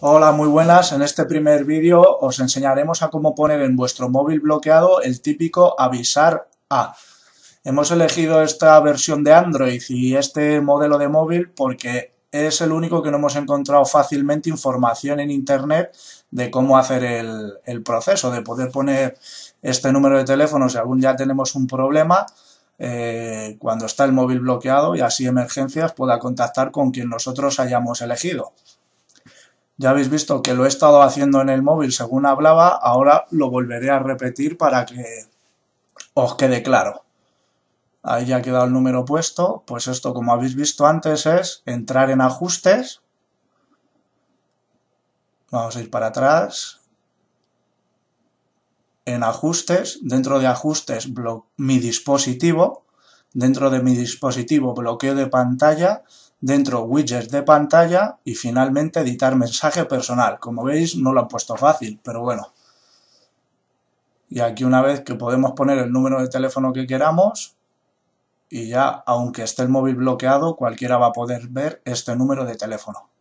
Hola, muy buenas. En este primer vídeo os enseñaremos a cómo poner en vuestro móvil bloqueado el típico avisar a. Hemos elegido esta versión de Android y este modelo de móvil porque es el único que no hemos encontrado fácilmente información en Internet de cómo hacer el, proceso, de poder poner este número de teléfono si aún ya tenemos un problema, eh, cuando está el móvil bloqueado y así emergencias pueda contactar con quien nosotros hayamos elegido. Ya habéis visto que lo he estado haciendo en el móvil según hablaba, ahora lo volveré a repetir para que os quede claro. Ahí ya ha quedado el número puesto, pues esto como habéis visto antes es entrar en ajustes. Vamos a ir para atrás. En ajustes, dentro de ajustes mi dispositivo, dentro de mi dispositivo bloqueo de pantalla, dentro widgets de pantalla y finalmente editar mensaje personal. Como veis no lo han puesto fácil, pero bueno. Y aquí una vez que podemos poner el número de teléfono que queramos y ya aunque esté el móvil bloqueado cualquiera va a poder ver este número de teléfono.